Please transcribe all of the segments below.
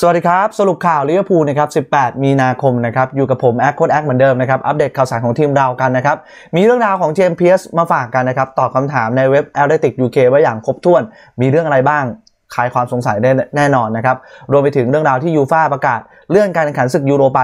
สวัสดีครับ สรุปข่าวลิเวอร์พูลนะครับ 18 มีนาคมนะครับอยู่กับผม แอคโคดแอคเหมือนเดิมนะครับอัปเดตข่าวสารของทีมเรากันนะครับมีเรื่องราวของเจมเพียสมาฝากกันนะครับตอบคำถามในเว็บแอลเลติกยูเคไว้อย่างครบถ้วน มีเรื่องอะไรบ้างคลายความสงสัยได้แน่นอนนะครับรวมไปถึงเรื่องราวที่ยูฟ่าประกาศเลื่อนการแข่งขันศึกยูโรไป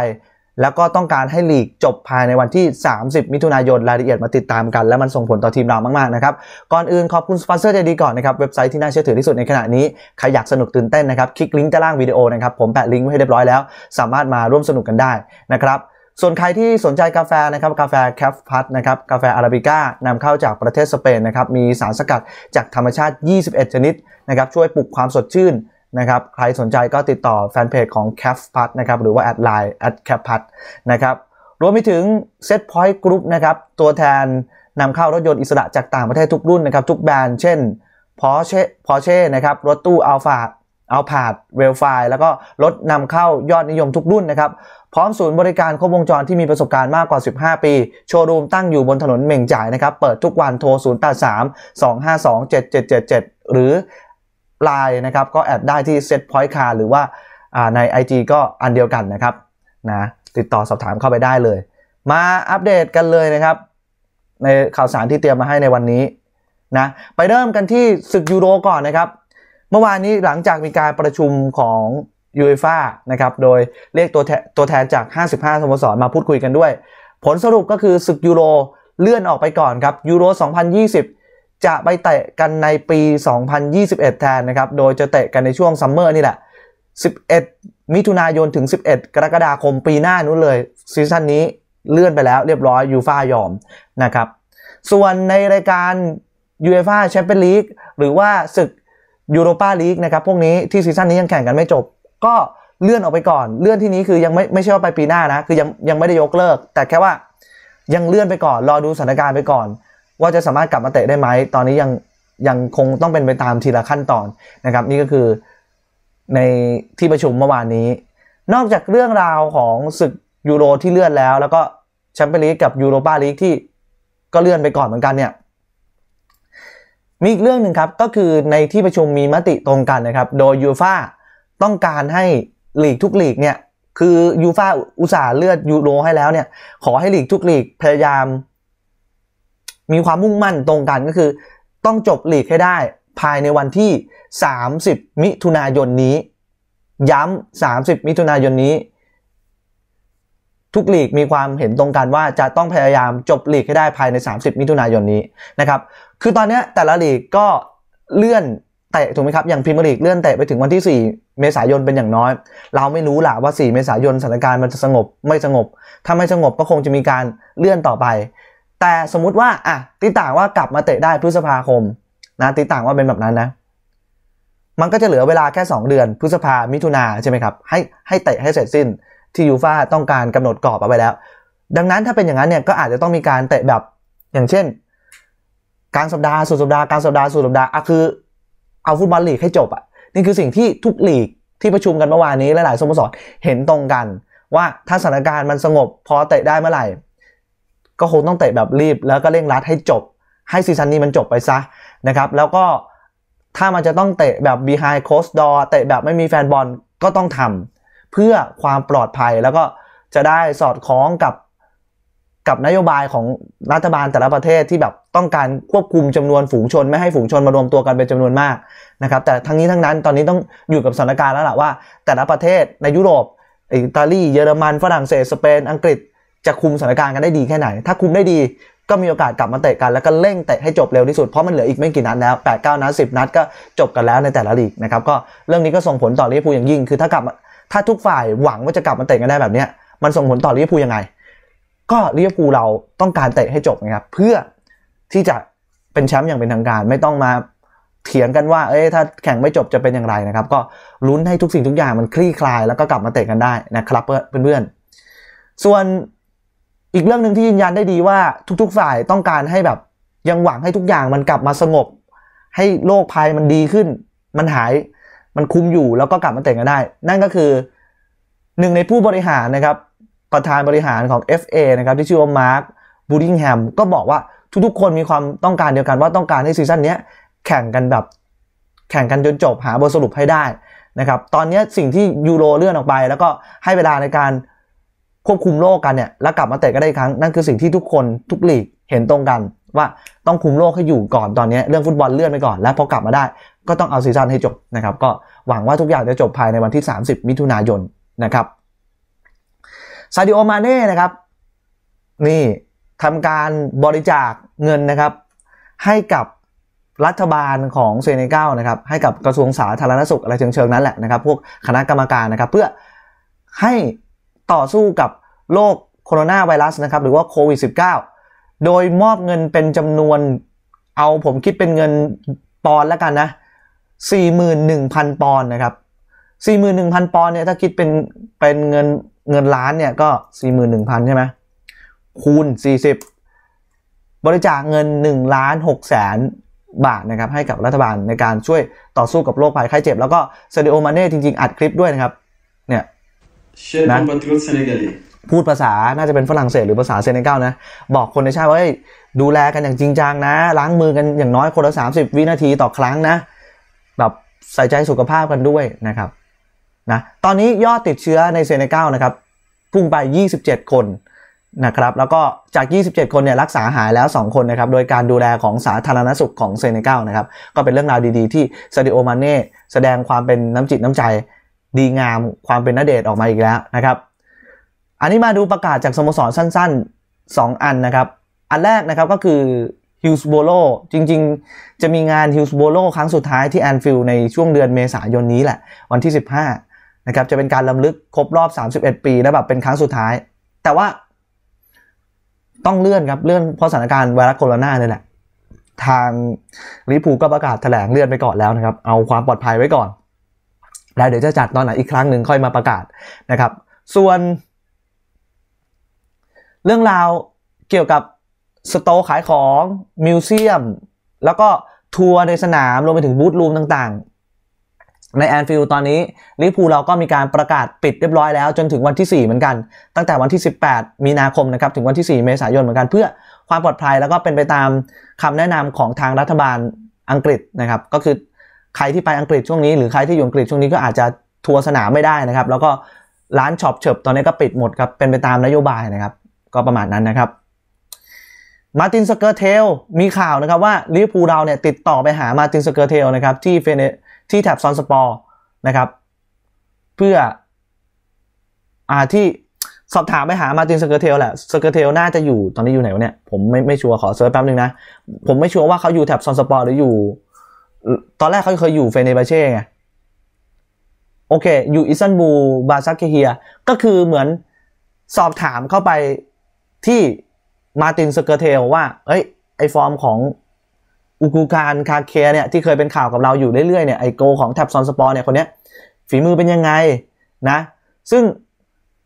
แล้วก็ต้องการให้ลีกจบภายในวันที่ 30 มิถุนายนรายละเอียดมาติดตามกัน และมันส่งผลต่อทีมเรามากๆนะครับ ก่อนอื่นขอบคุณสปอนเซอร์ใจดีก่อนนะครับ เว็บไซต์ที่น่าเชื่อถือที่สุดในขณะนี้ ใครอยากสนุกตื่นเต้นนะครับ คลิกลิงก์ด้านล่างวิดีโอนะครับ ผมแปะลิงก์ไว้ให้เรียบร้อยแล้วสามารถมาร่วมสนุกกันได้นะครับส่วนใครที่สนใจกาแฟนะครับกาแฟแคฟพัทนะครับกาแฟอาราบิก้านำเข้าจากประเทศสเปนนะครับมีสารสกัดจากธรรมชาติ21ชนิดนะครับช่วยปลุกความสดชื่นนะครับ ใครสนใจก็ติดต่อแฟนเพจของ c a p p a t นะครับ หรือว่าแอดไลน์ at c a p p a t นะครับ รวมไปถึง Setpoint Group นะครับ ตัวแทนนำเข้ารถยนต์อิสระจากต่างประเทศทุกรุ่นนะครับ ทุกแบรนด์ เช่น Porsche Porsche นะครับ รถตู้ Alpha เอาผาดเวลไฟแล้วก็รถนำเข้ายอดนิยมทุกรุ่นนะครับ พร้อมศูนย์บริการครบวงจรที่มีประสบการณ์มากกว่า 15 ปี โชว์รูมตั้งอยู่บนถนนเม่งจ่ายนะครับ เปิดทุกวัน โทร0 8 3 2 5 2 7 7 7 7 หรือ Line นะครับก็แอดได้ที่ Setpoint Car หรือว่าใน IG ก็อันเดียวกันนะครับนะติดต่อสอบถามเข้าไปได้เลย มาอัปเดตกันเลยนะครับ ในข่าวสารที่เตรียมมาให้ในวันนี้นะไปเริ่มกันที่ศึกยูโรก่อนนะครับ เมื่อวานนี้หลังจากมีการประชุมของยูเอฟ่านะครับโดยเรียกตัวแทนตัวแทนจาก 55สโมสรมาพูดคุยกันด้วย ผลสรุปก็คือศึกยูโรเลื่อนออกไปก่อนครับยูโร 2020จะไปเตะกันในปี 2021 แทนนะครับ โดยจะเตะกันในช่วงซัมเมอร์นี่แหละ 11 มิถุนายนถึง 11 กรกฎาคมปีหน้านู้นเลย ซีซั่นนี้เลื่อนไปแล้วเรียบร้อย ยูฟ่ายอมนะครับ ส่วนในรายการยูเอฟ่าแชมเปี้ยนลีกหรือว่าศึกยูโรปาลีกนะครับพวกนี้ที่ซีซั่นนี้ยังแข่งกันไม่จบ ก็เลื่อนออกไปก่อน เลื่อนที่นี้คือยังไม่ไม่ใช่ว่าไปปีหน้านะคือยังยังไม่ได้ยกเลิก แต่แค่ว่ายังเลื่อนไปก่อน รอดูสถานการณ์ไปก่อนว่าจะสามารถกลับมาเตะได้ไหม ตอนนี้ยังยังคงต้องเป็นไปตามทีละขั้นตอนนะครับนี่ก็คือในที่ประชุมเมื่อวานนี้ นอกจากเรื่องราวของศึกยูโร ที่เลื่อนแล้ว แล้วก็แชมเปี้ยนลีกกับยูโรปาลีกที่ก็เลื่อนไปก่อนเหมือนกันเนี่ยมีอีกเรื่องหนึ่งครับก็คือในที่ประชุมมีมติตรงกันนะครับโดยยูฟาต้องการให้ลีกทุกลีกเนี่ยคือยูฟาอุตส่าห์เลือดยูโรให้แล้วเนี่ยขอให้ลีกทุกลีกพยายามมีความมุ่งมั่นตรงกันก็คือ ต้องจบหลีกให้ได้ภายในวันที่ 30 มิถุนายนนี้ ย้ำ30 มิถุนายนนี้ ทุกหลีกมีความเห็นตรงกันว่าจะต้องพยายามจบหลีกให้ได้ภายใน 30 มิถุนายนนี้นะครับ คือตอนนี้แต่ละหลีกก็เลื่อนเตะถูกไหมครับ อย่างพรีเมียร์ลีกเลื่อนเตะไปถึงวันที่ 4 เมษายนเป็นอย่างน้อย เราไม่รู้หละว่า 4 เมษายนสถานการณ์มันจะสงบไม่สงบ ถ้าไม่สงบก็คงจะมีการเลื่อนต่อไปแต่สมมุติว่าอ่ะติต่างว่ากลับมาเตะได้พฤษภาคมนะติต่างว่าเป็นแบบนั้นนะมันก็จะเหลือเวลาแค่ 2 เดือน พฤษภามิถุนาใช่ไหมครับให้ให้เตะให้เสร็จสิ้นที่ยูฟ่าต้องการกำหนดกรอบเอาไว้แล้ว ดังนั้นถ้าเป็นอย่างนั้นเนี่ยก็อาจจะต้องมีการเตะแบบอย่างเช่น กลางสัปดาห์สุดสัปดาห์กลางสัปดาห์สุดสัปดาห์อ่ะคือ เอาฟุตบอลลีกให้จบอ่ะนี่คือสิ่งที่ทุกลีกที่ประชุมกันเมื่อวานนี้หลายๆสโมสรเห็นตรงกัน ว่าถ้าสถานการณ์มันสงบพอเตะได้เมื่อไหร่ก็คงต้องเตะแบบรีบแล้วก็เร่งรัดให้จบ ให้ซีซันนี้มันจบไปซะนะครับแล้วก็ถ้ามันจะต้องเตะแบบ behind closed door เตะแบบไม่มีแฟนบอลก็ต้องทำเพื่อความปลอดภัย แล้วก็จะได้สอดคล้องกับ กับนโยบายของรัฐบาลแต่ละประเทศที่แบบต้องการควบคุมจำนวนฝูงชนไม่ให้ฝูงชนมารวมตัวกันเป็นจำนวนมากนะครับแต่ทั้งนี้ทั้งนั้นตอนนี้ต้องอยู่กับสถานการณ์แล้วละว่า แต่ละประเทศในยุโรปอิตาลี เยอรมันฝรั่งเศสสเปนอังกฤษจะคุมสถานการณ์กันได้ดีแค่ไหน ถ้าคุมได้ดีก็มีโอกาสกลับมาเตะกันแล้วก็เร่งเตะให้จบเร็วที่สุด เพราะมันเหลืออีกไม่กี่นัดแล้ว8ปดเนัดสินัดก็จบกันแล้วในแต่ละลีกนะครับ ก็เรื่องนี้ก็ส่งผลต่อลิเวอร์พูลอย่างยิ่ง คือ ถ้ากลับถ้าทุกฝ่ายหวังว่าจะกลับมาเตะกันได้แบบนี้ มันส่งผลต่อลิเวอร์พูลยังไง ก็ลิเวอร์พูลเราต้องการเตะให้จบนะครับ เพื่อที่จะเป็นแชมป์อย่างเป็นทางการไม่ต้องมาเถียงกันว่า เอ้ยถ้าแข่งไม่จบจะเป็นอย่างไรนะครับ ก็ลุ้นให้ทุกสิ่งทุกอย่างมันคลี่คลาย แล้วก็กลับมาเตะกันได้นะครับเพื่อนๆส่วนอีกเรื่องหนึ่งที่ยืนยันได้ดีว่าทุกๆฝ่ายต้องการให้แบบยังหวังให้ทุกอย่างมันกลับมาสงบ ให้โรคภัยมันดีขึ้น มันหายมันคุมอยู่แล้วก็กลับมาเต่งกันได้ นั่นก็คือหนึ่งในผู้บริหารนะครับประธานบริหารของ FA นะครับที่ชื่อว่ามาร์คบูดิงแฮมก็บอกว่าทุกๆ คนมีความต้องการเดียวกัน ว่าต้องการให้ซีซั่นนี้แข่งกันแบบแข่งกันจนจบหาบทสรุปให้ได้นะครับตอนนี้สิ่งที่ยูโรเลื่อนออกไปแล้วก็ให้เวลาในการควบคุมโลกกันเนี่ยแล้วกลับมาเตะก็ได้ครั้ง นั่นคือสิ่งที่ทุกคนทุกลีกเห็นตรงกัน ว่าต้องคุมโลกให้อยู่ก่อนตอนนี้เรื่องฟุตบอลเลื่อนไปก่อน แล้วพอกลับมาได้ ก็ต้องเอาซีซั่นให้จบนะครับก็หวังว่าทุกอย่างจะจบภายในวันที่ 30 มิถุนายนนะครับซาดิโอมาเน่นะครับนี่ทำการบริจาคเงินนะครับให้กับรัฐบาลของเซเนกัลนะครับให้กับกระทรวงสาธารณสุขอะไรเชิงๆนั้นแหละนะครับพวกคณะกรรมการนะครับเพื่อให้ต่อสู้กับโรคโคโรนาไวรัสนะครับ หรือว่าโควิด -19 โดยมอบเงินเป็นจำนวนเอาผมคิดเป็นเงินปอนแล้วกันนะ 41,000 ปอนนะครับ 41,000 ปอนเนี่ยถ้าคิดเป็นเป็นเงินเงินล้านเนี่ยก็ 41,000 ใช่ไหมคูณ 40 บริจาคเงิน1ล้าน6แสนบาทนะครับ ให้กับรัฐบาลในการช่วยต่อสู้กับโรคภัยไข้เจ็บ แล้วก็เซดโอมาเน่จริงๆ อัดคลิปด้วยนะครับเนี่ยเชนนะบันทึกเซเนกัลีพูดภาษา น่าจะเป็นฝรั่งเศสหรือภาษาเซเนกัลนะบอกคนในชาติว่าดูแลกันอย่างจริงจังนะล้างมือกันอย่างน้อยคนละ 30 วินาทีต่อครั้งนะแบบใส่ใจสุขภาพกันด้วยนะครับนะตอนนี้ยอดติดเชื้อในเซเนกัลนะครับพุ่งไป 27 คนนะครับแล้วก็จาก 27 คนเนี่ยรักษาหายแล้ว 2 คนนะครับโดยการดูแลของสาธารณสุขของเซเนกัลนะครับก็เป็นเรื่องราวดีๆที่ซาดิโอมาเน่แสดงความเป็นน้ำจิตน้ำใจดีงามความเป็นนาเดชออกมาอีกแล้วนะครับ อันนี้มาดูประกาศจากสโมสรสั้น ๆ 2 อันนะครับ อันแรกนะครับก็คือฮิลส์โบโลจริงๆจะมีงานฮิลส์โบโลครั้งสุดท้ายที่แอนฟิลในช่วงเดือนเมษายนนี้แหละวันที่ 15นะครับจะเป็นการลํำลึกครบรอบ 31 ปีและแบบเป็นครั้งสุดท้าย แต่ว่าต้องเลื่อนครับ เลื่อนเพราะสถานการณ์ไวรัสโคโรนาเนี่ยแหละทางลิปูก็ประกาศแถลงเลื่อนไปก่อนแล้วนะครับ เอาความปลอดภัยไว้ก่อนแล้วเดี๋ยวจะจัดตอนไหนอีกครั้งหนึ่งค่อยมาประกาศนะครับ ส่วน เรื่องราวเกี่ยวกับสโตขายของ มิวเซียม แล้วก็ทัวร์ในสนามรวมไปถึงบูธรูมต่างๆ ในแอนฟิลด์ตอนนี้ลิพูเราก็มีการประกาศปิดเรียบร้อยแล้วจนถึงวันที่ 4 เหมือนกัน ตั้งแต่วันที่ 18 มีนาคมนะครับถึงวันที่ 4 เมษายนเหมือนกันเพื่อความปลอดภัยแล้วก็เป็นไปตามคำแนะนำของทางรัฐบาลอังกฤษนะครับ ก็คือใครที่ไปอังกฤษช่วงนี้หรือใครที่อยู่อังกฤษช่วงนี้ก็อาจจะทัวร์สนามไม่ได้นะครับ แล้วก็ร้านช็อปเฉิบตอนนี้ก็ปิดหมดครับ เป็นไปตามนโยบายนะครับ ก็ประมาณนั้นนะครับมาตินสเกอร์เทลมีข่าวนะครับว่าลิเวอร์พูลเราเนี่ยติดต่อไปหามาตินสเกอร์เทลนะครับที่เฟเนที่แถบซอนสปอร์นะครับ เพื่ออาที่สอบถามไปหามาตินสเกอร์เทลแหละสเกอร์เทลน่าจะอยู่ตอนนี้อยู่ไหนวะเนี่ยผมไม่ไม่ชัวร์ขอเซิร์ชแป๊บนึงนะผมไม่ชัวร์ว่าเขาอยู่แถบซอนสปอร์หรืออยู่ตอนแรกเขาเคยอยู่เฟเนบาเช่ไงโอเค อยู่อิสตันบูลบาซักเฮียก็คือเหมือนสอบถามเข้าไปที่มาตินสเกเทลว่าเอ้ยไอฟอร์มของ อุกูการคาเคเนี่ยที่เคยเป็นข่าวกับเราอยู่เรื่อยๆเนี่ยไอโกของแท็บซอนสปอร์เนี่ยคนเนี้ยฝีมือเป็นยังไงนะ ซึ่ง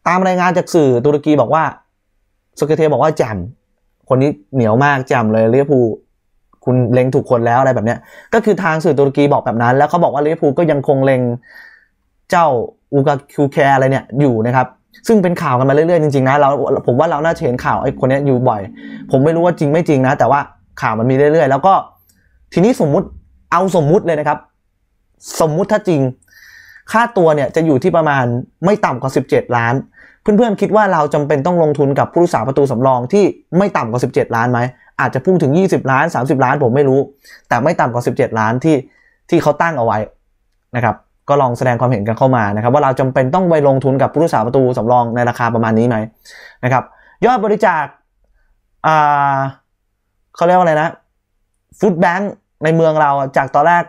ตามรายงานจากสื่อตุรกีบอกว่าสเกเทลบอกว่าแจ่มคนนี้เหนียวมากแจ่มเลยเรียบูคุณเล็งถูกคนแล้วอะไรแบบเนี้ยก็คือทางสื่อตุรกีบอกแบบนั้น แล้วเขาบอกว่าลิเวอร์พูลก็ยังคงเล็งเจ้าอูกาคิวแคร์อะไรเนี่ยอยู่นะครับ ซึ่งเป็นข่าวกันมาเรื่อยๆจริงๆนะเราผมว่าเราน่าจะเห็นข่าวไอ้คนนี้อยู่บ่อย ผมไม่รู้ว่าจริงไม่จริงนะ แต่ว่าข่าวมันมีเรื่อยๆแล้วก็ทีนี้สมมุติเอาสมมุติเลยนะครับ สมมุติถ้าจริง ค่าตัวเนี่ยจะอยู่ที่ประมาณไม่ต่ำกว่า 17 ล้าน เพื่อนๆคิดว่าเราจำเป็นต้องลงทุนกับผู้รักษาประตูสำรองที่ไม่ต่ำกว่า 17ล้านไหมอาจจะพุ่งถึง 20 ล้าน 30 ล้านผมไม่รู้ แต่ไม่ต่ำกว่า 17 ล้านที่ที่เขาตั้งเอาไว้นะครับก็ลองแสดงความเห็นกันเข้ามานะครับว่าเราจำเป็นต้องไปลงทุนกับผู้รักษาประตูสำรองในราคาประมาณนี้ไหมนะครับยอดบริจาคอ่าเขาเรียกว่าอะไรนะฟุตแบงค์ในเมืองเราจากตอนแรก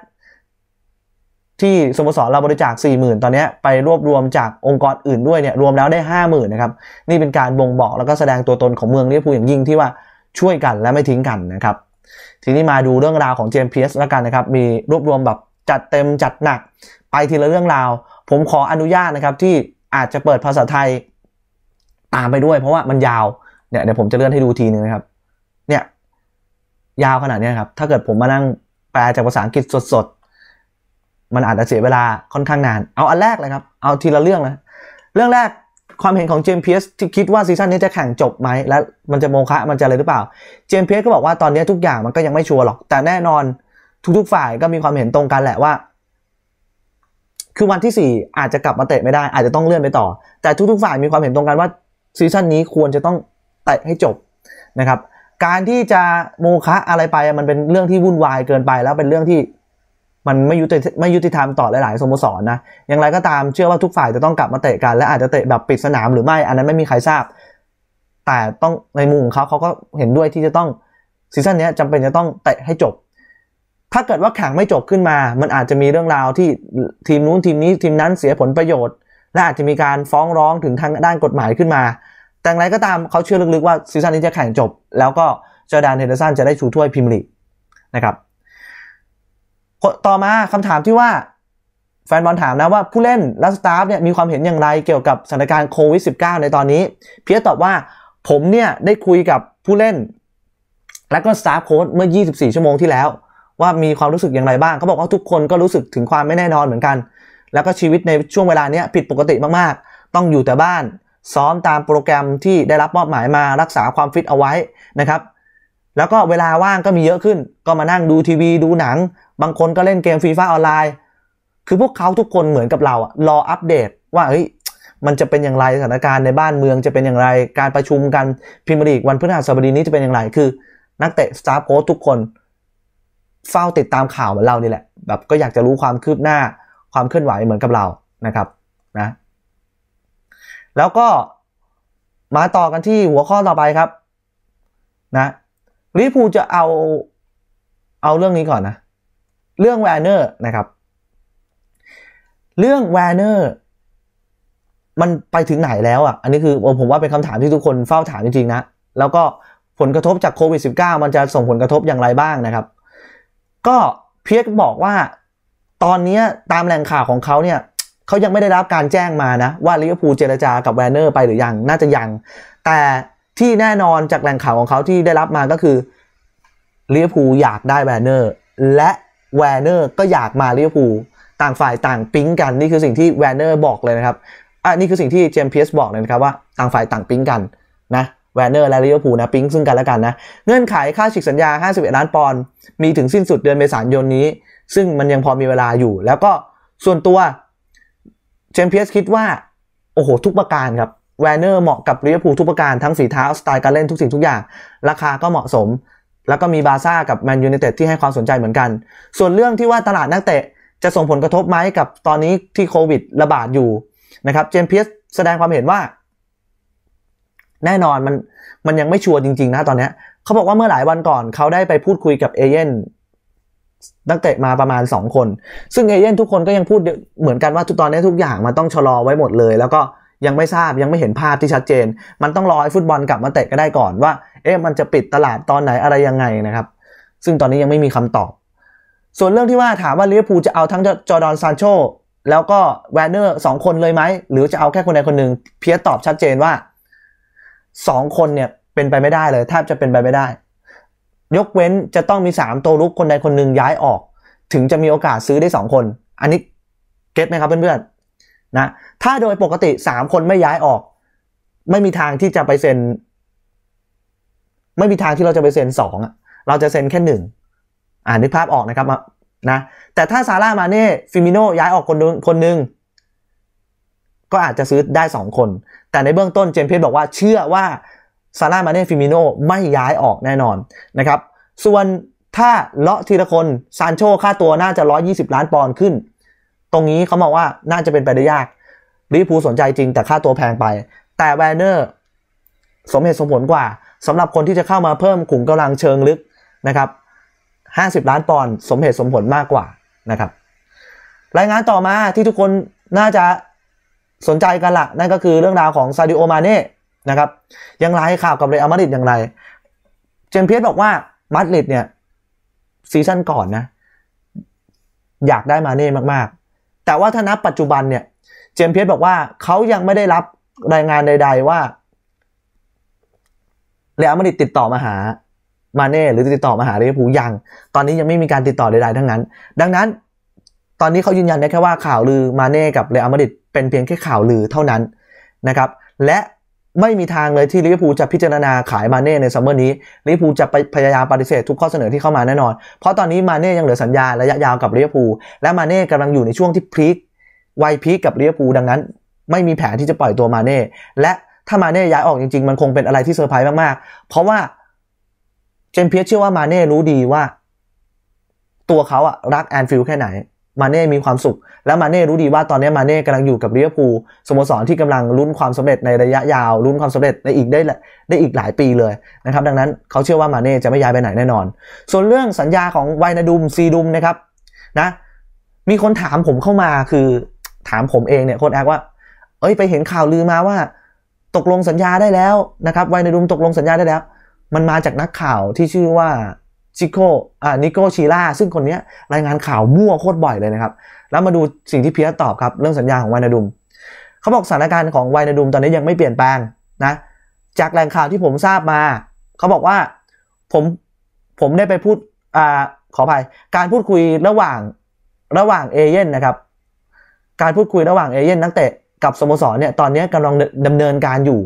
ที่สโมสรเราบริจาค4 0,000 ตอนนี้ไปรวบรวมจากองค์กรอื่นด้วยเนี่ยรวมแล้วได้ 5 0,000นะครับนี่เป็นการบ่งบอกแล้วก็แสดงตัวตนของเมืองนิเวอร์ูอย่างยิ่งที่ว่าช่วยกันและไม่ทิ้งกันนะครับ ทีนี้มาดูเรื่องราวของ JPS แล้วกันนะครับมีรวบรวมแบบจัดเต็มจัดหนักไปทีละเรื่องราว ผมขออนุญาตนะครับที่อาจจะเปิดภาษาไทยตามไปด้วยเพราะว่ามันยาวเนี่ยเดี๋ยวผมจะเลื่อนให้ดูทีนึงนะครับเนี่ยยาวขนาดนี้ครับถ้าเกิดผมมานั่งแปลจากภาษาอังกฤษสดๆ มันอาจจะเสียเวลาค่อนข้างนาน เอาอันแรกเลยครับ เอาทีละเรื่องนะเรื่องแรกความเห็นของเจมเพียสที่คิดว่าซีซั่นนี้จะแข่งจบไหมและมันจะโมฆะมันจะอะไรหรือเปล่าเจมเพียสก็บอกว่าตอนนี้ทุกอย่างมันก็ยังไม่ชัวร์หรอก แต่แน่นอนทุก ๆฝ่ายก็มีความเห็นตรงกันแหละว่า คือวันที่ 4 อาจจะกลับมาเตะไม่ได้อาจจะต้องเลื่อนไปต่อ แต่ทุก ๆฝ่ายมีความเห็นตรงกันว่าซีซั่นนี้ควรจะต้องเตะให้จบนะครับ การที่จะโมฆะอะไรไปมันเป็นเรื่องที่วุ่นวายเกินไปแล้วเป็นเรื่องที่มันไม่ยุติไม่ยุติธรรมต่อหลาย ๆ สโมสรนะ อย่างไรก็ตามเชื่อว่าทุกฝ่ายจะต้องกลับมาเตะกัน และอาจจะเตะแบบปิดสนามหรือไม่ อันนั้นไม่มีใครทราบ แต่ต้องในมุมของเขาเขาก็เห็นด้วยที่จะต้องซีซั่นนี้จำเป็นจะต้องเตะให้จบ ถ้าเกิดว่าแข่งไม่จบขึ้นมา มันอาจจะมีเรื่องราวที่ทีมนู้นทีมนี้ทีมนั้นเสียผลประโยชน์และอาจจะมีการฟ้องร้องถึงทางด้านกฎหมายขึ้นมา แต่ไรก็ตามเขาเชื่อลึก ๆ ว่าซีซั่นนี้จะแข่งจบ แล้วก็จอร์แดนเฮเดอร์สันจะได้ชูถ้วยพิมลีนะครับต่อมาคำถามที่ว่า แฟนบอลถามนะว่าผู้เล่นและสตาฟเนี่ยมีความเห็นอย่างไรเกี่ยวกับสถานการณ์โควิด -19 ในตอนนี้ เพียตอบว่าผมเนี่ยได้คุยกับผู้เล่นและก็สตาฟโค้ชเมื่อ 24 ชั่วโมงที่แล้ว ว่ามีความรู้สึกอย่างไรบ้างเขาบอกว่าทุกคนก็รู้สึกถึงความไม่แน่นอนเหมือนกัน แล้วก็ชีวิตในช่วงเวลาเนี้ยผิดปกติมาก ๆ ต้องอยู่แต่บ้านซ้อมตามโปรแกรมที่ได้รับมอบหมายมารักษาความฟิตเอาไว้นะครับแล้วก็เวลาว่างก็มีเยอะขึ้น ก็มานั่งดูทีวีดูหนัง บางคนก็เล่นเกมฟรีฟ่าออนไลน์ คือพวกเขาทุกคนเหมือนกับเราอะรออัปเดต ว่าเฮ้ยมันจะเป็นอย่างไรสถานการณ์ในบ้านเมืองจะเป็นอย่างไร การประชุมกันพิมพ์รีกวันพฤหัสบดีนี้จะเป็นอย่างไร คือ นักเตะสตาร์โค้ชทุกคน เฝ้าติดตามข่าวเหมือนเรานี่แหละแบบก็อยากจะรู้ความคืบหน้าความเคลื่อนไหวเหมือนกับเรานะครับนะ แล้วก็มาต่อกันที่หัวข้อต่อไปครับ นะลิฟูจะเอา เอาเรื่องนี้ก่อนนะ เรื่องแวนเนอร์นะครับ เรื่องแวนเนอร์ มันไปถึงไหนแล้วอ่ะ อันนี้คือผมว่าเป็นคำถามที่ทุกคนเฝ้าถามจริงๆนะ แล้วก็ผลกระทบจากโควิด -19 มันจะส่งผลกระทบอย่างไรบ้างนะครับ ก็เพียกบอกว่า ตอนนี้ตามแหล่งข่าวของเขาเนี่ย เขายังไม่ได้รับการแจ้งมานะว่าลิเวอร์พูลเจรจากับแวนเนอร์ ไปหรือยัง น่าจะยัง แต่ที่แน่นอนจากแหล่งข่าวของเขาที่ได้รับมาก็คือลเวียพูอยากได้แวนเนอร์และแวนเนอร์ก็อยากมาลเวียพูต่างฝ่ายต่างปิ๊งกันนี่คือสิ่งที่แวนเนอร์บอกเลยนะครับอันนี่คือสิ่งที่เจมส์เพียสบอกเลยนะครับว่า ต่างฝ่ายต่างปิ๊งกันนะแวนเนอร์และลเวียพูนะปิ๊งซึ่งกันและกันนะเงื่อนไขค่าฉีกสัญญา 51 ล้านปอนด์มีถึงสิ้นสุดเดือนเมษายนนี้ซึ่งมันยังพอมีเวลาอยู่ แล้วก็ส่วนตัวเจมส์เพียสคิดว่าโอ้โหทุกประการครับแวนเนอร์เหมาะกับลิเวอร์พูลทุกประการทั้งฝีเท้าสไตล์การเล่นทุกสิ่งทุกอย่าง ราคาก็เหมาะสม แล้วก็มีบาซ่ากับแมนยูไนเต็ดที่ให้ความสนใจเหมือนกัน ส่วนเรื่องที่ว่าตลาดนักเตะ จะส่งผลกระทบไหมกับตอนนี้ที่โควิดระบาดอยู่นะครับเจมเพียสแสดงความเห็นว่า แน่นอนมันมันยังไม่ชัวร์จริงๆ นะตอนนี้ เขาบอกว่าเมื่อหลายวันก่อนเขาได้ไปพูดคุยกับเอเย่นนักเตะมาประมาณ2คน ซึ่งเอเย่นทุกคนก็ยังพูดเหมือนกันว่าทุกตอนนี้ทุกอย่างมันต้องชะลอไว้หมดเลย แล้วก็ยังไม่ทราบยังไม่เห็นภาพที่ชัดเจน มันต้องรอให้ฟุตบอลกลับมาเตะก็ได้ก่อนว่า เอ๊ะมันจะปิดตลาดตอนไหนอะไรยังไงนะครับ ซึ่งตอนนี้ยังไม่มีคำตอบ ส่วนเรื่องที่ว่าถามว่าลิเวอร์พูลจะเอาทั้งจอร์ดอนซานโชแล้วก็แวนเนอร์สองคนเลยไหมหรือจะเอาแค่คนใดคนหนึ่ง เพียตอบชัดเจนว่าสองคนเนี่ย เป็นไปไม่ได้เลยแทบจะเป็นไปไม่ได้ ยกเว้นจะต้องมีสามตัวลุกคนใดคนหนึ่งย้ายออก ถึงจะมีโอกาสซื้อได้สองคน อันนี้เก็ตไหมครับเพื่อนเพื่อนนะถ้าโดยปกติ 3 คนไม่ย้ายออก ไม่มีทางที่จะไปเซ็น ไม่มีทางที่เราจะไปเซ็นสองเราจะเซ็นแค่หนึ่งอ่านึกภาพออกนะครับนะแต่ถ้าซาร่ามาเน่ฟิมิโนย้ายออกคนนึงคนนึงก็อาจจะซื้อได้ 2 คน แต่ในเบื้องต้นเจมเพสบอกว่าเชื่อว่าซาร่ามาเน่ฟิมิโนไม่ย้ายออกแน่นอนนะครับ ส่วนถ้าเลาะทีละคนซานโชค่าตัวน่าจะ 120 ล้านปอนด์ขึ้นตรงนี้เขาบอกว่าน่าจะเป็นไปได้ยากลิพูสนใจจริงแต่ค่าตัวแพงไป แต่แวนเนอร์สมเหตุสมผลกว่าสำหรับคนที่จะเข้ามาเพิ่มขุ่มกำลังเชิงลึกนะครับ 50 ล้านปอนด์สมเหตุสมผลมากกว่านะครับ รายงานต่อมาที่ทุกคนน่าจะสนใจกันละนั่นก็คือเรื่องราวของซาดิโอมาเน่นะครับยังไรข่าวกับเรอัลมาดริดอย่างไรเจมเพียสบอกว่ามาดริดเนี่ยซีซั่นก่อนนะอยากได้มาเน่มากแต่ว่าถ้านับปัจจุบันเนี่ยเจมเพสบอกว่าเขายังไม่ได้รับรายงานใด ๆ ว่าเรอัลมาดริดติดต่อมาหามาเน่หรือติดต่อมาหาลิเวอร์พูลยังตอนนี้ยังไม่มีการติดต่อใด ๆทั้งนั้น ดังนั้นตอนนี้เขายืนยันได้แค่ว่าข่าวลือมาเน่กับเรอัลมาดริดเป็นเพียงแค่ข่าวลือเท่านั้นนะครับ และไม่มีทางเลยที่ลิเวอร์พูลจะพิจารณาขายมาเน่ในซัมเมอร์นี้ลิเวอร์พูลจะไปพยายามปฏิเสธทุกข้อเสนอที่เข้ามาแน่นอน เพราะตอนนี้มาเน่ยังเหลือสัญญาระยะยาวกับลิเวอร์พูลและมาเน่กำลังอยู่ในช่วงที่พีควัยพีคกับลิเวอร์พูลดังนั้น ไม่มีแผนที่จะปล่อยตัวมาเน่ และถ้ามาเน่ย้ายออกจริงๆ มันคงเป็นอะไรที่เซอร์ไพรส์มากๆเพราะว่าเจมเพียสเชื่อว่ามาเน่รู้ดีว่าตัวเขาอะรักแอนฟิลแค่ไหนมาเน่ มีความสุข และมาเน่รู้ดีว่าตอนนี้มาเน่กำลังอยู่กับลเวียบพูสโมสรที่กำลังลุ้นความสำเร็จในระยะยาวลุ้นความสำเร็จในอีกได้ได้อีกหลายปีเลยนะครับ ดังนั้นเขาเชื่อว่ามาเน่จะไม่ย้ายไปไหนแน่นอน ส่วนเรื่องสัญญาของไวนาดุม ซีดุมนะครับนะ มีคนถามผมเข้ามาคือถามผมเองเนี่ยโค้ดแอกว่า เอ้ยไปเห็นข่าวลือมาว่า ตกลงสัญญาได้แล้วนะครับไวนาดุมตกลงสัญญาได้แล้ว มันมาจากนักข่าวที่ชื่อว่าชิโกอ่า นิโกชีล่าซึ่งคนนี้รายงานข่าวมั่วโคตรบ่อยเลยนะครับ แล้วมาดูสิ่งที่เพียรตอบครับ เรื่องสัญญาของไวนาดุม เขาบอกสถานการณ์ของไวนาดุมตอนนี้ยังไม่เปลี่ยนแปลงนะ จากแหล่งข่าวที่ผมทราบมา เขาบอกว่าผม ผมได้ไปพูด อ่า ขออภัย การพูดคุยระหว่าง ระหว่างเอเย่นนะครับ การพูดคุยระหว่างเอเย่นนักเตะกับสโมสรเนี่ย ตอนนี้กำลังดำเนินการอยู่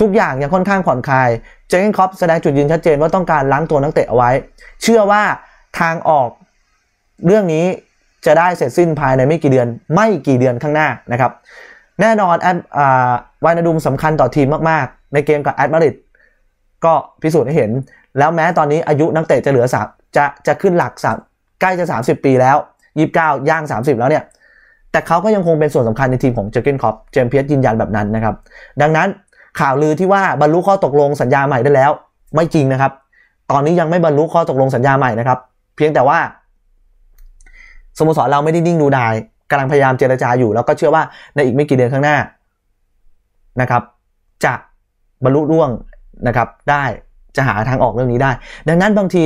ทุกอย่างยังค่อนข้างผ่อนคลาย เจนคอปแสดงจุดยืนชัดเจนว่าต้องการล้างตัวนักเตะเอาไว้ เชื่อว่าทางออกเรื่องนี้จะได้เสร็จสิ้นภายในไม่กี่เดือน ไม่กี่เดือนข้างหน้านะครับ แน่นอนแอดวายนาดุมสำคัญต่อทีมมาก ๆ ในเกมกับแอดมาริดก็พิสูจน์ให้เห็น แล้วแม้ตอนนี้อายุนักเตะจะเหลือสาจะจะขึ้นหลักสใกล้จะ 30 ปีแล้ว29ย่าง 30 แล้วเนี่ย แต่เขาก็ยังคงเป็นส่วนสำคัญในทีมของเจอรเกนคอปเจมเพียสยืนยันแบบนั้นนะครับ ดังนั้นข่าวลือที่ว่าบรรลุข้อตกลงสัญญาใหม่ได้แล้ว ไม่จริงนะครับตอนนี้ยังไม่บรรลุข้อตกลงสัญญาใหม่นะครับเพียงแต่ว่าสโมสรเราไม่ได้นิ่งดูดายกำลังพยายามเจรจาอยู่ แล้วก็เชื่อว่าในอีกไม่กี่เดือนข้างหน้านะครับจะบรรลุร่วงนะครับได้จะหาทางออกเรื่องนี้ได้ ดังนั้นบางที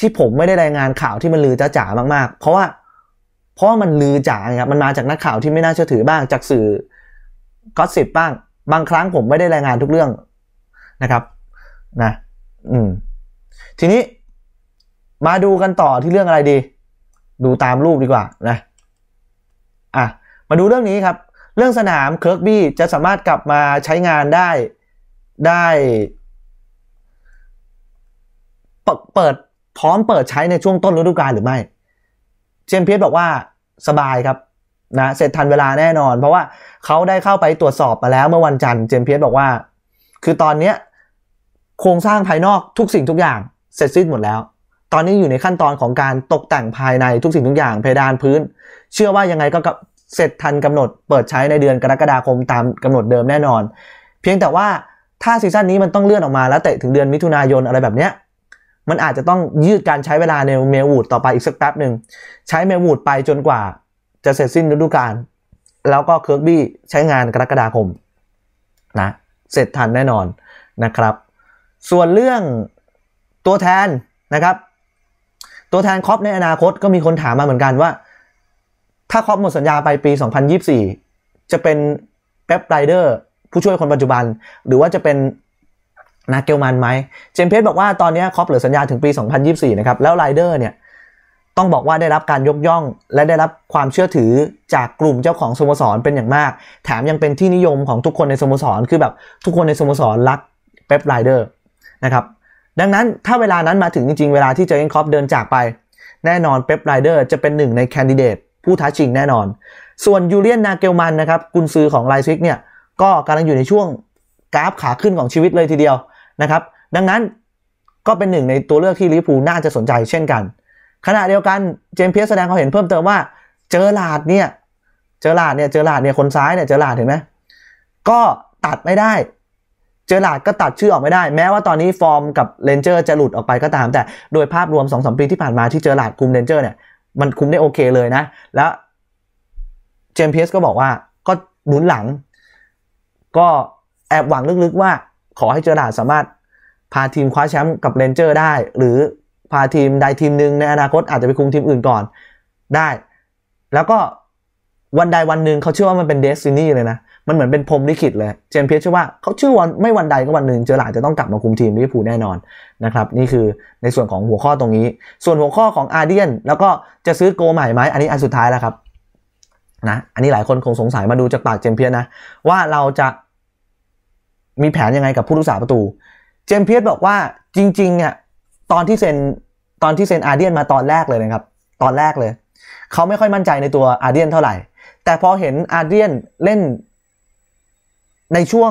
ที่ผมไม่ได้รายงานข่าวที่มันลือจ้าจ๋ามาก ๆ เพราะว่าเพราะมันลือจ๋าครับมันมาจากนักข่าวที่ไม่น่าเชื่อถือบ้าง จากสื่อก็สิบบ้างบางครั้งผมไม่ได้รายงานทุกเรื่องนะครับ นะ อืมทีนี้มาดูกันต่อที่เรื่องอะไรดี ดูตามรูปดีกว่า นะอ่ะมาดูเรื่องนี้ครับ เรื่องสนามเคิร์กบี้จะสามารถกลับมาใช้งานได้ได้เปิดพร้อมเปิดใช้ในช่วงต้นฤดูกาลหรือไม่เจมเพียสบอกว่าสบายครับนะเสร็จทันเวลาแน่นอน เพราะว่าเขาได้เข้าไปตรวจสอบมาแล้วเมื่อวันจันทร์เจมเพียสบอกว่า คือตอนเนี้ยโครงสร้างภายนอกทุกสิ่งทุกอย่าง เสร็จสิ้นหมดแล้ว ตอนนี้อยู่ในขั้นตอนของการตกแต่งภายในทุกสิ่งทุกอย่าง เพดานพื้น เชื่อว่ายังไงก็เสร็จทันกำหนดเปิดใช้ในเดือนกรกฎาคมตามกำหนดเดิมแน่นอน เพียงแต่ว่าถ้าซีซั่นนี้มันต้องเลื่อนออกมาแล้วเตะถึงเดือนมิถุนายนอะไรแบบเนี้ยมันอาจจะต้องยืดการใช้เวลาในเมลวูดต่อไปอีกสักแป๊บหนึ่งใช้เมลวูดไปจนกว่าจะเสร็จสิ้นฤดูกาลแล้วก็เคิร์กบี้ใช้งานกรกฎาคมนะเสร็จทันแน่นอนนะครับ ส่วนเรื่องตัวแทนนะครับ ตัวแทนคอปในอนาคตก็มีคนถามมาเหมือนกันว่า ถ้าคอปหมดสัญญาไปปี 2024 จะเป็นเป๊ปไรเดอร์ผู้ช่วยคนปัจจุบัน หรือว่าจะเป็นนาเกลมันไหมเจมเพสบอกว่าตอนนี้คอปเหลือสัญญาถึงปี 2024นะครับแล้วไรเดอร์เนี่ยต้องบอกว่าได้รับการยกย่องและได้รับความเชื่อถือจากกลุ่มเจ้าของสโมสรเป็นอย่างมากแถมยังเป็นที่นิยมของทุกคนในสโมสรคือแบบทุกคนในสโมสรรักเป๊ปไรเดอร์นะครับดังนั้นถ้าเวลานั้นมาถึงจริงๆ เวลาที่เจอร์็นคอปเดินจากไป แน่นอนเป๊ปไรเดอร์จะเป็นหนึ่งในแคนดิเดต ผู้ท้าชิงแน่นอน ส่วนยูเลียนนาเกลมันนะครับกุนซือของไลซิกเนี่ยก็กำลังอยู่ในช่วงกราฟขาขึ้นของชีวิตเลยทีเดียวนะครับดังนั้นก็เป็นหนึ่งในตัวเลือกที่ลิเวอร์พูลน่าจะสนใจเช่นกันขณะเดียวกันเจมเพียสแสดงความเห็นเพิ่มเติมว่าเจอหลาดเนี่ยเจอหลาดเนี่ยเจอหลาดเนี่ยคนซ้ายเนี่ยเจอหลาดเห็นไหมก็ตัดไม่ได้ เจอหลาดก็ตัดชื่อออกไม่ได้ แม้ว่าตอนนี้ฟอร์มกับเลนเจอร์ จะหลุดออกไปก็ตามแต่โดยภาพรวม2อสมปีที่ผ่านมาที่เจอหลาดคุมเลนเจอร์เนี่ยมันคุมได้โอเคเลยนะ แล้วเจมเพียสก็บอกว่าก็หนุนหลัง ก็แอบหวังลึกๆว่า ขอให้เจอหลาดสามารถพาทีมคว้าแชมป์กับเลนเจอร์ได้หรือพาทีมใดทีมหนึ่งในอนาคตอาจจะไปคุมทีมอื่นก่อน ได้ แล้วก็วันใดวันหนึ่งเขาเชื่อว่ามันเป็นเดสตินีเลยนะมันเหมือนเป็นพรมลิขิตเลยเจมเพียสเชื่อว่าเขาเชื่อวันไม่วันใดก็วันหนึ่งเจอหลานจะต้องกลับมาคุมทีมลิเวอร์พูลแน่นอนนะครับนี่คือในส่วนของหัวข้อตรงนี้ ส่วนหัวข้อของอาเดียนแล้วก็จะซื้อโกใหม่ไหมอันนี้อันสุดท้ายแล้วครับนะอันนี้หลายคนคงสงสัยมาดูจากปากเจมเพียสนะว่าเราจะมีแผนยังไงกับผู้รักษาประตูเจมเพียสบอกว่าจริงๆเนี่ยตอนที่เซ็นตอนที่เซ็นอาเดียนมาตอนแรกเลยนะครับ ตอนแรกเลย เขาไม่ค่อยมั่นใจในตัวอาเดียนเท่าไหร่ แต่พอเห็นอาเดียนเล่น ในช่วง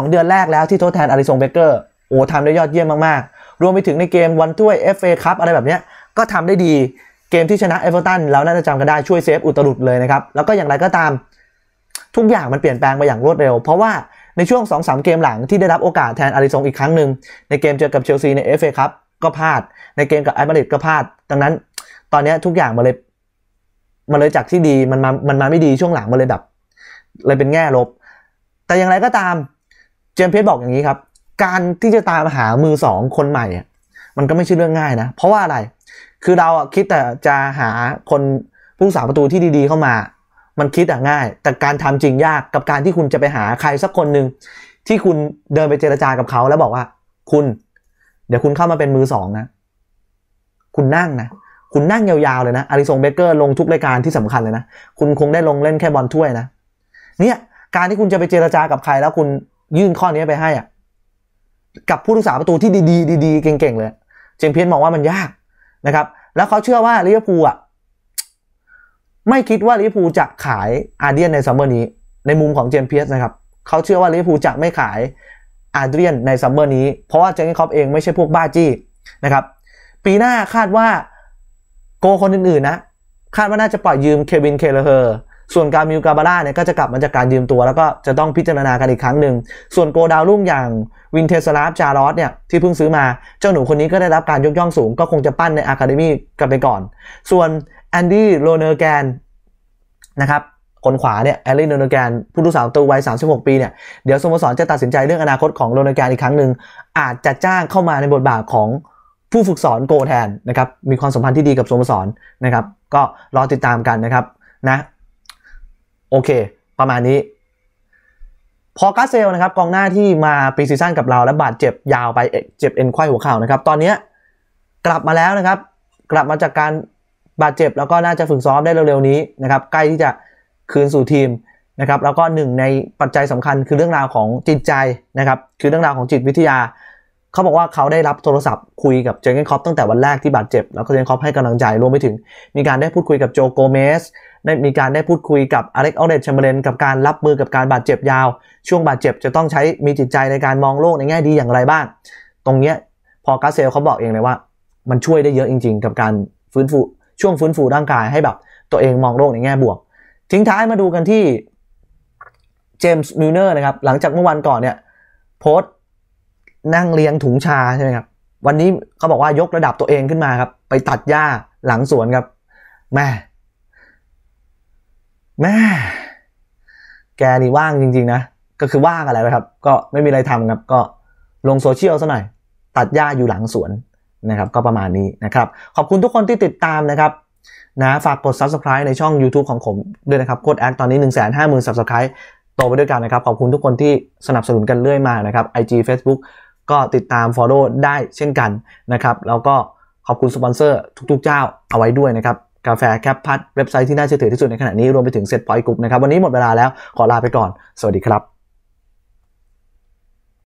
2 เดือนแรกแล้วที่ทดแทนอาริซงเบเกอร์โอ้ทำได้ยอดเยี่ยมมากๆ รวมไปถึงในเกมวันถ้วย FA ค u ับอะไรแบบนี้ก็ทำได้ดีเกมที่ชนะเอเวอร์ตันแล้วน่าจะจำกันได้ช่วยเซฟอุตรุดเลยนะครับแล้วก็อย่างไรก็ตามทุกอย่างมันเปลี่ยนแปลงไปอย่างรวดเร็วเพราะว่าในช่วง 2-3 เกมหลังที่ได้รับโอกาสแทนอาริซงอีกครั้งหนึ่ง ในเกมเจอกับเชลซีในเอฟเอครับก็พลาด ในเกมกับไอมาริดก็พลาด ดังนั้น ตอนนี้ทุกอย่างมาเลยมาเลยจากที่ดีมันมามันมาไม่ดีช่วงหลังมาเลยแบบเลยเป็นแง่ลบ แต่อย่างไรก็ตามเจมเพสบอกอย่างนี้ครับ การที่จะตามหามือสองคนใหม่ มันก็ไม่ใช่เรื่องง่ายนะ เพราะว่าอะไรคือเราคิดแต่จะหาคนผู้สาประตูที่ดีๆเข้ามามันคิดอะง่าย แต่การทำจริงยากกับการที่คุณจะไปหาใครสักคนหนึ่งที่คุณเดินไปเจรจากับเขาแล้วบอกว่า คุณ เดี๋ยวคุณเข้ามาเป็นมือสองนะ คุณนั่งนะ คุณนั่งยาวๆเลยนะอาริซงเบเกอร์ลงทุกรายการที่สำคัญเลยนะคุณคงได้ลงเล่นแค่บอลถ้วยนะเนี่ย การที่คุณจะไปเจรจากับใคร แล้วคุณยื่นข้อนี้ไปให้อ่ะกับผู้รักษาประตูที่ดีๆดีๆเก่งๆเลย เจมเพียนมองว่ามันยากนะครับ แล้วเขาเชื่อว่าลิเวอร์พูลอ่ะไม่คิดว่าลิเวอร์พูลจะขายอาเดียนในซัมเมอร์นี้ ในมุมของเจมเพียสนะครับ เขาเชื่อว่าลิเวอร์พูลจะไม่ขายอาเดียนในซัมเมอร์นี้ เพราะว่าเจนนี่คอปเองไม่ใช่พวกบ้าจี้นะครับ ปีหน้าคาดว่าโกคนอื่นๆนะคาดว่าน่าจะปล่อยยืมเควินเคเลเฮอร์ส่วนการมิวกาบาร่าเนี่ยก็จะกลับมาจากการยืมตัวแล้วก็จะต้องพิจารณากันอีกครั้งหนึ่ง ส่วนโกดาวรุ่งอย่างวินเทสลาฟจารอสเนี่ยที่เพิ่งซื้อมาเจ้าหนูคนนี้ก็ได้รับการยกย่องสูง ก็คงจะปั้นในอะคาเดมี่กันไปก่อนส่วนแอนดี้โรเนอร์แกนนะครับคนขวาเนี่ยแอลลี่โรเนอร์แกนผู้รักษาวตัววัย36 ปีเนี่ยเดี๋ยวสโมสรจะตัดสินใจเรื่องอนาคตของโรเนอร์แกนอีกครั้งหนึ่ง อาจจะจ้างเข้ามาในบทบาทของผู้ฝึกสอนโกแทนนะครับมีความสัมพันธ์ที่ดีกับสโมสรนะครับก็รอติดตามกันนะครับนะโอเคประมาณนี้ พอกาเซลนะครับกองหน้าที่มาปีซีซั่นกับเราและบาดเจ็บยาวไปเจ็บเอ็นควายหัวเข่านะครับตอนนี้กลับมาแล้วนะครับ กลับมาจากการบาดเจ็บแล้วก็น่าจะฝึกซ้อมได้เร็วๆนี้นะครับใกล้ที่จะคืนสู่ทีมนะครับแล้วก็หนึ่งในปัจจัยสำคัญคือเรื่องราวของจิตใจนะครับคือเรื่องราวของจิตวิทยาเขาบอกว่าเขาได้รับโทรศัพท์คุยกับเจนเกนคอปตั้งแต่วันแรกที่บาดเจ็บแล้วก็เจนคอปให้กำลังใจรวมไปถึง มีการได้พูดคุยกับโจโกเมส ได้มีการได้พูดคุยกับอเล็กออเดชแชมเบรนกับการรับมือกับการบาดเจ็บยาวช่วงบาดเจ็บจะต้องใช้มีจิตใจในการมองโลกในแง่ดีอย่างไรบ้าง ตรงเนี้ยพอกาเซลเขาบอกเองเลยว่า มันช่วยได้เยอะจริงๆ กับการฟื้นฟูช่วงฟื้นฟูร่างกายให้แบบตัวเองมองโลกในแง่บวกทิ้งท้ายมาดูกันที่เจมส์มิลเนอร์นะครับหลังจากเมื่อวันก่อนเนี่ยโพสต์นั่งเลี้ยงถุงชาใช่ไหมครับวันนี้เขาบอกว่ายกระดับตัวเองขึ้นมาครับไปตัดหญ้าหลังสวนครับแม่แม่แกนี่ว่างจริงๆนะก็คือว่างอะไรนะครับ ก็ไม่มีอะไรทำครับก็ลงโซเชียลซะหน่อย ตัดหญ้าอยู่หลังสวนนะครับก็ประมาณนี้นะครับ ขอบคุณทุกคนที่ติดตามนะครับ นะฝากกด subscribe ในช่อง YouTube ของผม ด้วยนะครับโคดแอคตอนนี้ 1 5 0 0 0 0 subscribe โตไปด้วยกันนะครับ ขอบคุณทุกคนที่สนับสนุนกันเรื่อยมานะครับ IG Facebook ก็ติดตาม Follow ได้เช่นกันนะครับ แล้วก็ขอบคุณสปอนเซอร์ทุกๆเจ้าเอาไว้ด้วยนะครับกาแฟแคปพัทเว็บไซต์ที่น่าเชื่อถือที่สุดในขณะนี้รวมไปถึงเซตพอยต์กรุ๊ปนะครับวันนี้หมดเวลาแล้ว ขอลาไปก่อนสวัสดีครับ